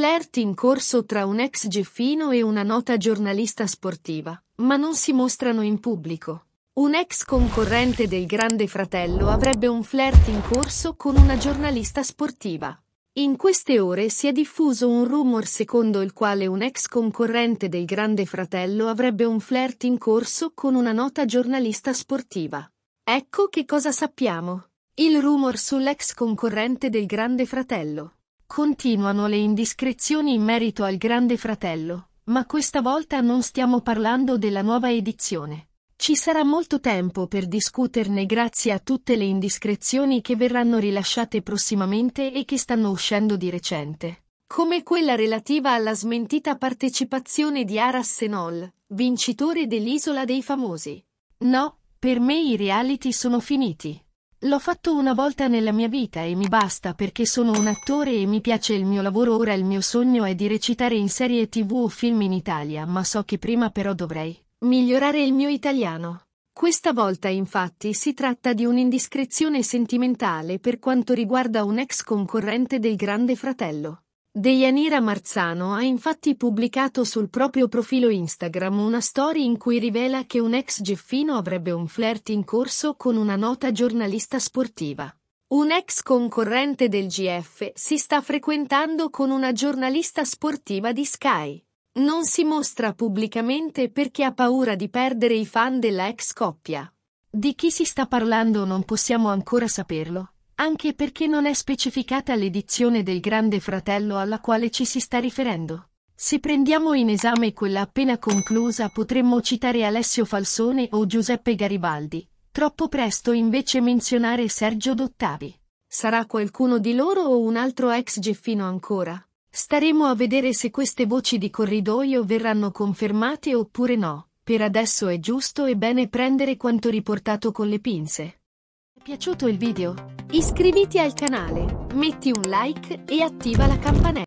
Flirt in corso tra un ex Geffino e una nota giornalista sportiva, ma non si mostrano in pubblico. Un ex concorrente del Grande Fratello avrebbe un flirt in corso con una giornalista sportiva. In queste ore si è diffuso un rumor secondo il quale un ex concorrente del Grande Fratello avrebbe un flirt in corso con una nota giornalista sportiva. Ecco che cosa sappiamo. Il rumor sull'ex concorrente del Grande Fratello. Continuano le indiscrezioni in merito al Grande Fratello, ma questa volta non stiamo parlando della nuova edizione. Ci sarà molto tempo per discuterne grazie a tutte le indiscrezioni che verranno rilasciate prossimamente e che stanno uscendo di recente. Come quella relativa alla smentita partecipazione di Aras Senol, vincitore dell'Isola dei Famosi. No, per me i reality sono finiti. L'ho fatto una volta nella mia vita e mi basta perché sono un attore e mi piace il mio lavoro. Ora il mio sogno è di recitare in serie tv o film in Italia, ma so che prima però dovrei migliorare il mio italiano. Questa volta infatti si tratta di un'indiscrezione sentimentale per quanto riguarda un ex concorrente del Grande Fratello. Deianira Marzano ha infatti pubblicato sul proprio profilo Instagram una story in cui rivela che un ex Geffino avrebbe un flirt in corso con una nota giornalista sportiva. Un ex concorrente del GF si sta frequentando con una giornalista sportiva di Sky. Non si mostra pubblicamente perché ha paura di perdere i fan della ex coppia. Di chi si sta parlando non possiamo ancora saperlo, anche perché non è specificata l'edizione del Grande Fratello alla quale ci si sta riferendo. Se prendiamo in esame quella appena conclusa potremmo citare Alessio Falsone o Giuseppe Garibaldi, troppo presto invece menzionare Sergio Dottavi. Sarà qualcuno di loro o un altro ex Geffino ancora? Staremo a vedere se queste voci di corridoio verranno confermate oppure no. Per adesso è giusto e bene prendere quanto riportato con le pinze piaciuto il video? Iscriviti al canale, metti un like e attiva la campanella.